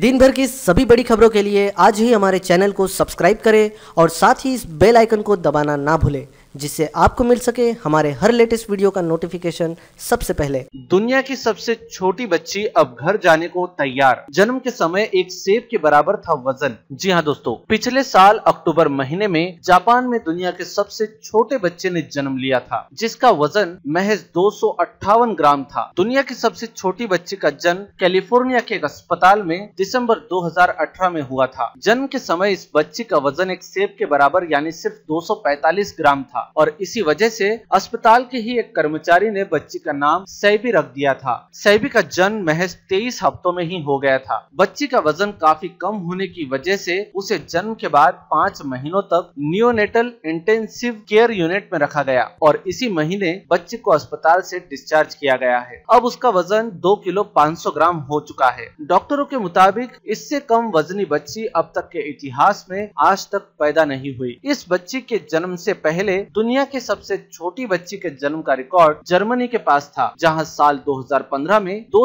दिन भर की सभी बड़ी खबरों के लिए आज ही हमारे चैनल को सब्सक्राइब करें और साथ ही इस बेल आइकन को दबाना ना भूलें जिससे आपको मिल सके हमारे हर लेटेस्ट वीडियो का नोटिफिकेशन सबसे पहले दुनिया की सबसे छोटी बच्ची अब घर जाने को तैयार जन्म के समय एक सेब के बराबर था वजन जी हाँ दोस्तों पिछले साल अक्टूबर महीने में जापान में दुनिया के सबसे छोटे बच्चे ने जन्म लिया था जिसका वजन महज दो ग्राम था दुनिया की सबसे छोटी बच्ची का जन्म कैलिफोर्निया के एक अस्पताल में दिसम्बर दो में हुआ था जन्म के समय इस बच्ची का वजन एक सेब के बराबर यानी सिर्फ दो ग्राम था था और इसी वजह से अस्पताल के ही एक कर्मचारी ने बच्ची का नाम सैबी रख दिया था सैबी का जन्म महज तेईस हफ्तों में ही हो गया था बच्ची का वजन काफी कम होने की वजह से उसे जन्म के बाद पाँच महीनों तक न्योनेटल इंटेंसिव केयर यूनिट में रखा गया और इसी महीने बच्चे को अस्पताल से डिस्चार्ज किया गया है अब उसका वजन दो किलो पाँच सौ ग्राम हो चुका है डॉक्टरों के मुताबिक इससे कम वजनी बच्ची अब तक के इतिहास में आज तक पैदा नहीं हुई इस बच्ची के जन्म से पहले दुनिया की सबसे छोटी बच्ची के जन्म का रिकॉर्ड जर्मनी के पास था जहां साल 2015 में दो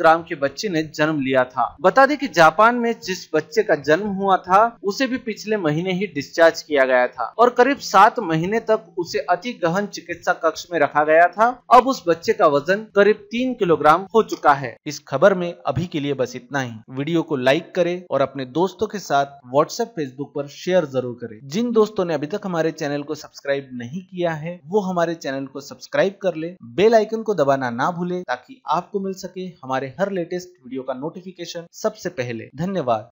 ग्राम की बच्ची ने जन्म लिया था बता दें कि जापान में जिस बच्चे का जन्म हुआ था उसे भी पिछले महीने ही डिस्चार्ज किया गया था और करीब सात महीने तक उसे अति गहन चिकित्सा कक्ष में रखा गया था अब उस बच्चे का वजन करीब तीन किलोग्राम हो चुका है इस खबर में अभी के लिए बस इतना ही वीडियो को लाइक करे और अपने दोस्तों के साथ व्हाट्सएप फेसबुक पर शेयर जरूर करें जिन दोस्तों ने अभी तक हमारे चैनल को सब्सक्राइब सब्सक्राइब नहीं किया है वो हमारे चैनल को सब्सक्राइब कर ले बेल आइकन को दबाना ना भूले ताकि आपको मिल सके हमारे हर लेटेस्ट वीडियो का नोटिफिकेशन सबसे पहले धन्यवाद